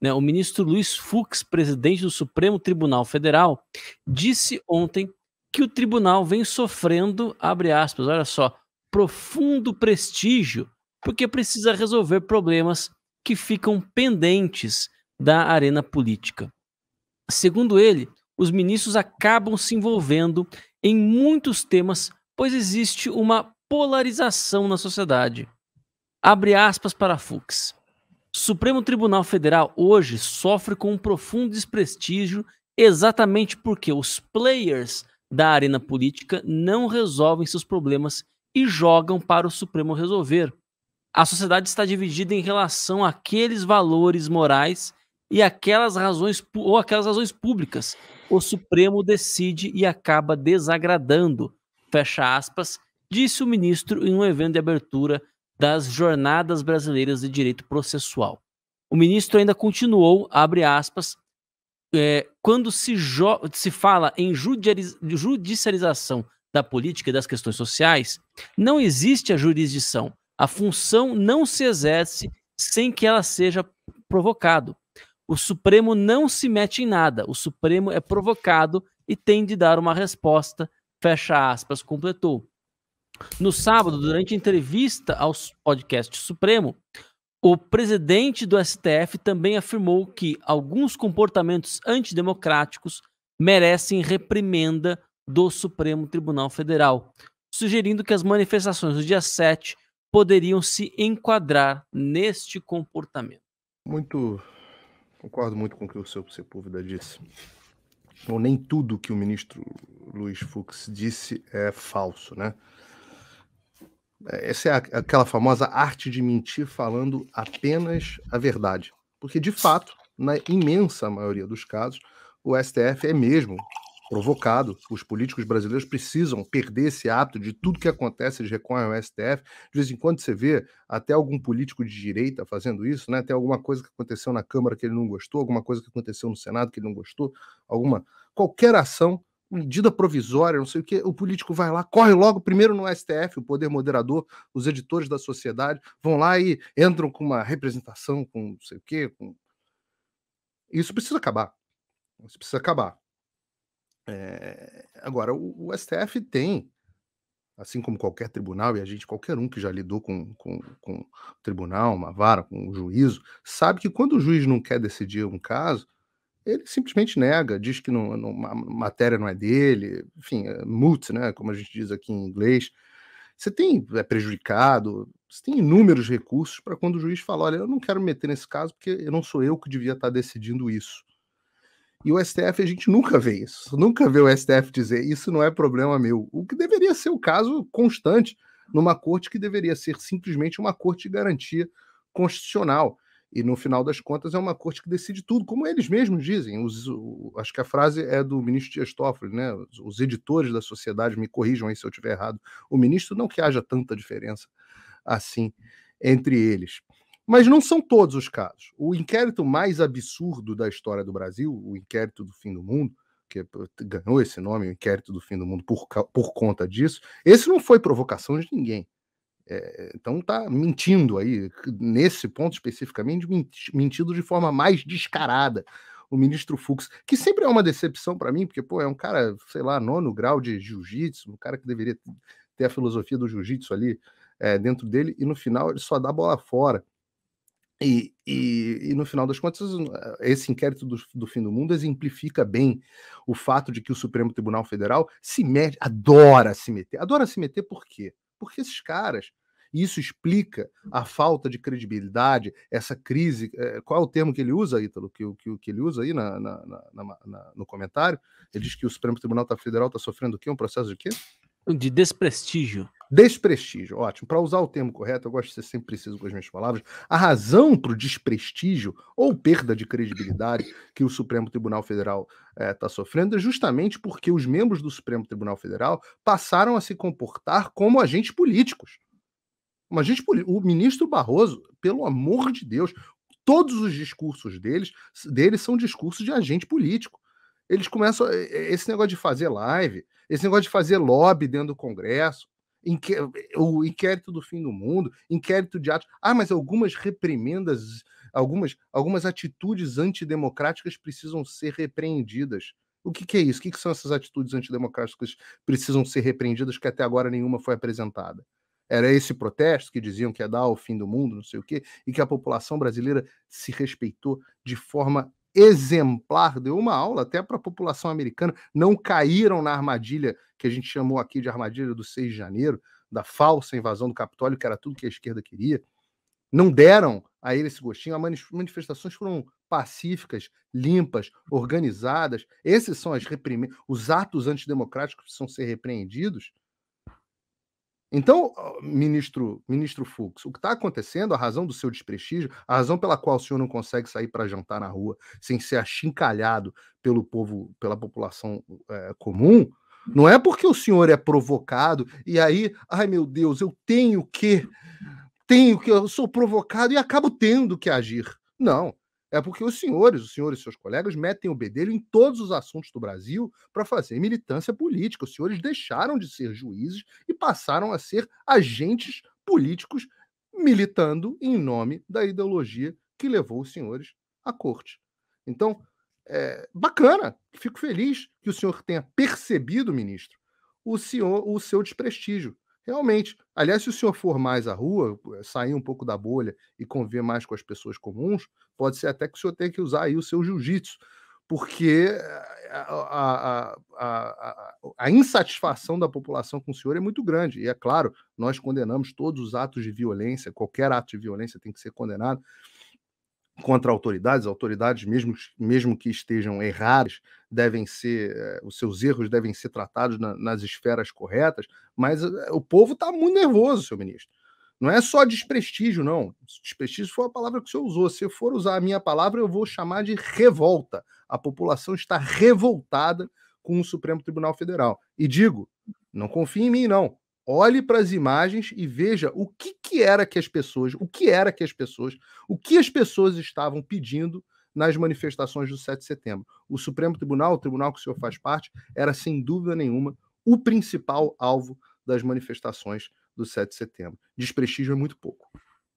Né? O ministro Luiz Fux, presidente do Supremo Tribunal Federal, disse ontem que o tribunal vem sofrendo, abre aspas, olha só, profundo prestígio, porque precisa resolver problemas que ficam pendentes da arena política. Segundo ele, os ministros acabam se envolvendo em muitos temas, pois existe uma polarização na sociedade. Abre aspas para Fux. Supremo Tribunal Federal hoje sofre com um profundo desprestígio exatamente porque os players da arena política não resolvem seus problemas e jogam para o Supremo resolver. A sociedade está dividida em relação àqueles valores morais e aquelas razões ou aquelas razões públicas. O Supremo decide e acaba desagradando. Fecha aspas, disse o ministro em um evento de abertura das Jornadas Brasileiras de Direito Processual. O ministro ainda continuou, abre aspas, é, quando se, se fala em judicialização da política e das questões sociais, não existe a jurisdição. A função não se exerce sem que ela seja provocada. O Supremo não se mete em nada. O Supremo é provocado e tem de dar uma resposta, fecha aspas, completou. No sábado, durante entrevista ao podcast Supremo, o presidente do STF também afirmou que alguns comportamentos antidemocráticos merecem reprimenda do Supremo Tribunal Federal, sugerindo que as manifestações do dia 7 poderiam se enquadrar neste comportamento. Muito. Concordo muito com o que o seu Sepúlveda disse. Bom, nem tudo que o ministro Luiz Fux disse é falso, né? Essa é a, aquela famosa arte de mentir falando apenas a verdade. Porque, de fato, na imensa maioria dos casos, o STF é mesmo provocado. Os políticos brasileiros precisam perder esse hábito de tudo que acontece, eles recorrem ao STF. De vez em quando você vê até algum político de direita fazendo isso, né? Até alguma coisa que aconteceu na Câmara que ele não gostou, alguma coisa que aconteceu no Senado que ele não gostou, alguma qualquer ação medida provisória, não sei o que, o político vai lá, corre logo primeiro no STF, o poder moderador, os editores da sociedade vão lá e entram com uma representação, com não sei o que, com... isso precisa acabar, isso precisa acabar. É... Agora, o, o, STF tem, assim como qualquer tribunal, e a gente, qualquer um que já lidou com, com, com o tribunal, uma vara, com o um juízo, sabe que quando o juiz não quer decidir um caso, ele simplesmente nega, diz que não, não, a matéria não é dele, enfim, é mut, né, como a gente diz aqui em inglês. Você tem é prejudicado, você tem inúmeros recursos para quando o juiz fala, olha, eu não quero me meter nesse caso porque eu não sou eu que devia estar tá decidindo isso. E o STF, a gente nunca vê isso, nunca vê o STF dizer isso não é problema meu, o que deveria ser o caso constante numa corte que deveria ser simplesmente uma corte de garantia constitucional e no final das contas é uma corte que decide tudo, como eles mesmos dizem. Os, o, acho que a frase é do ministro Dias Toffoli, né? Os, os, editores da sociedade me corrijam aí se eu estiver errado. O ministro não que haja tanta diferença assim entre eles. Mas não são todos os casos. O inquérito mais absurdo da história do Brasil, o inquérito do fim do mundo, que é, ganhou esse nome, o inquérito do fim do mundo por, por conta disso, esse não foi provocação de ninguém. É, então tá mentindo aí, nesse ponto especificamente, mentindo de forma mais descarada. O ministro Fux, que sempre é uma decepção para mim, porque, pô, é um cara, sei lá, nono grau de jiu-jitsu, um cara que deveria ter a filosofia do jiu-jitsu ali é, dentro dele, e no final ele só dá bola fora. E, e, e, no final das contas, hum, esse inquérito do, do, fim do mundo exemplifica bem o fato de que o Supremo Tribunal Federal se mete, adora se meter. Adora se meter por quê? Porque esses caras isso explica a falta de credibilidade, essa crise. Eh, qual é o termo que ele usa, Ítalo? Que, que, que ele usa aí na, na, na, na, no comentário? Ele diz que o Supremo Tribunal tá Federal está sofrendo o quê? Um processo de quê? De desprestígio. Desprestígio, ótimo. Para usar o termo correto, eu gosto de ser sempre preciso com as minhas palavras. A razão para o desprestígio ou perda de credibilidade que o Supremo Tribunal Federal está eh, é, sofrendo é justamente porque os membros do Supremo Tribunal Federal passaram a se comportar como agentes políticos. Uma político O ministro Barroso, pelo amor de Deus, todos os discursos deles, deles são discursos de agente político. Eles começam eh, eh, esse negócio de fazer live, esse negócio de fazer lobby dentro do Congresso, o inquérito do fim do mundo, inquérito de atos. Ah, mas algumas reprimendas, algumas, algumas atitudes antidemocráticas precisam ser repreendidas. O que, que, é isso? O que, que são essas atitudes antidemocráticas que precisam ser repreendidas que até agora nenhuma foi apresentada? Era esse protesto que diziam que ia dar o fim do mundo, não sei o quê, e que a população brasileira se respeitou de forma exemplar, deu uma aula até para a população americana, não caíram na armadilha que a gente chamou aqui de armadilha do 6 de janeiro, da falsa invasão do Capitólio, que era tudo que a esquerda queria. Não deram a ele esse gostinho. As manifestações foram pacíficas, limpas, organizadas. Esses são as reprime... os atos antidemocráticos que precisam ser repreendidos. Então, ministro, ministro Fux, o que está acontecendo, a razão do seu desprestígio, a razão pela qual o senhor não consegue sair para jantar na rua sem ser achincalhado pelo povo, pela população é, comum, não é porque o senhor é provocado e aí, ai meu Deus, eu tenho que, tenho que, eu sou provocado e acabo tendo que agir. Não, é porque os senhores, os senhores e seus colegas metem o bedelho em todos os assuntos do Brasil para fazer militância política. Os senhores deixaram de ser juízes e passaram a ser agentes políticos militando em nome da ideologia que levou os senhores à corte. Então, é, bacana, fico feliz que o senhor tenha percebido, ministro, o, senhor, o seu desprestígio. Realmente. Aliás, se o senhor for mais à rua, eh, sair um pouco da bolha e conviver mais com as pessoas comuns, pode ser até que o senhor tenha que usar aí o seu jiu-jitsu, porque eh, a, a, a, a, insatisfação da população com o senhor é muito grande. E é claro, nós condenamos todos os atos de violência, qualquer ato de violência tem que ser condenado contra autoridades, autoridades mesmo, mesmo que estejam erradas, devem ser, eh, os seus erros devem ser tratados na, nas esferas corretas, mas eh, o povo está muito nervoso, seu ministro. Não é só desprestígio, não. Desprestígio foi a palavra que o senhor usou. Se eu for usar a minha palavra, eu vou chamar de revolta. A população está revoltada com o Supremo Tribunal Federal. E digo, não confie em mim, não. Olhe para as imagens e veja o que, que era que as pessoas, o que era que as pessoas, o que as pessoas estavam pedindo nas manifestações do 7 de setembro. O Supremo Tribunal, o tribunal que o senhor faz parte, era sem dúvida nenhuma o principal alvo das manifestações do 7 de setembro. Desprestígio é muito pouco.